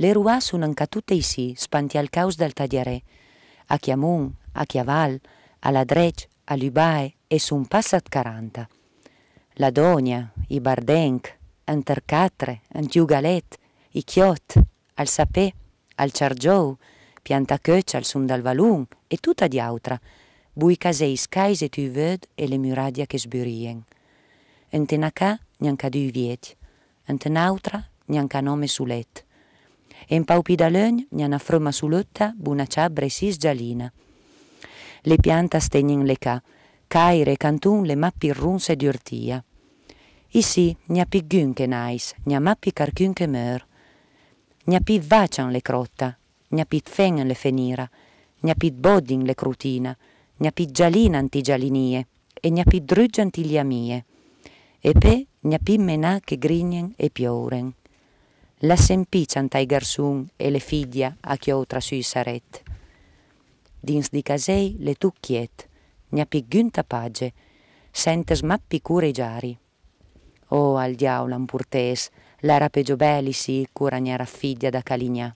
Le Rois sono anche tutte ici, spanti al caos del Tagliaré, a Chiamun, a Chiaval, alla Drec, a Lubae e su un passat 40. La Donia, i Bardenc, Antercatre, Antiugalet, i Chiot, al Sapè, al Ciargiou, Piantacœc, al Sundalvalun e tutta di altra. bui caseis cais tu uved e le muradia che sburien. Entenacà, neanca du vieti, entenautra, neanca nome sulet. En paupi da lögn njana froma sulotta buna ciabra e sis gialina. Le pianta stegnin le ca, caire e cantun le mappi runse di ortia. I sì, si, nja pi che nais, nja mappi carcun karkynke mör. Nja pi vacian le crotta, nja pi tfengen le fenira, nja pi bodin le crutina, nja pi gialina antigialinie, e nja pi drugge antigliamie. E pe nja pi menà che grignen e piouren la sempician tai garsun e le figlia a chiotra sui saret. Dins di casei le tucchiet, ne appighunta page, sentes smappi cure giari. O oh, al diavolan purtes, l'era peggio la si cura ne raffidia da calignà.